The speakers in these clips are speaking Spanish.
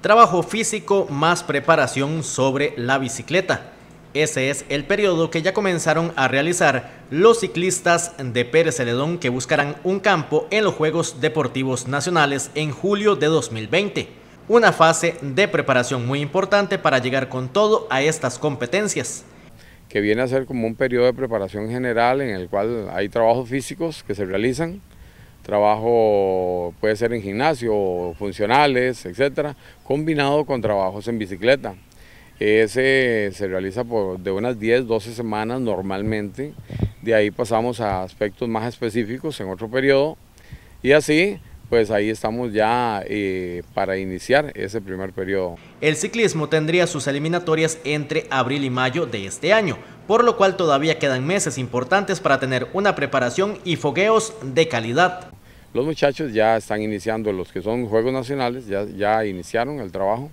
Trabajo físico más preparación sobre la bicicleta. Ese es el periodo que ya comenzaron a realizar los ciclistas de Pérez Celedón que buscarán un campo en los Juegos Deportivos Nacionales en julio de 2020. Una fase de preparación muy importante para llegar con todo a estas competencias. Que viene a ser como un periodo de preparación general en el cual hay trabajos físicos que se realizan, trabajo puede ser en gimnasio, funcionales, etcétera, combinado con trabajos en bicicleta. Ese se realiza por de unas 10, 12 semanas normalmente. De ahí pasamos a aspectos más específicos en otro periodo. Y así, pues ahí estamos ya eh, para iniciar ese primer periodo. El ciclismo tendría sus eliminatorias entre abril y mayo de este año, por lo cual todavía quedan meses importantes para tener una preparación y fogueos de calidad. Los muchachos ya están iniciando, los que son Juegos Nacionales, ya, ya iniciaron el trabajo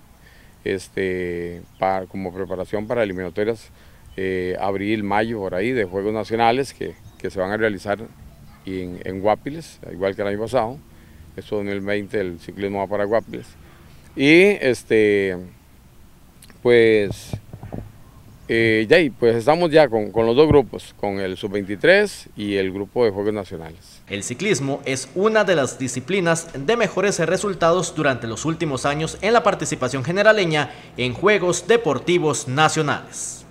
este, para, como preparación para eliminatorias eh, abril, mayo, por ahí, de Juegos Nacionales que, se van a realizar en, Guapiles, igual que el año pasado. Esto 2020 el ciclismo va para Guapiles. Y este, pues eh, y pues estamos ya con, con los dos grupos, con el sub-23 y el grupo de Juegos Nacionales. El ciclismo es una de las disciplinas de mejores resultados durante los últimos años en la participación generaleña en Juegos Deportivos Nacionales.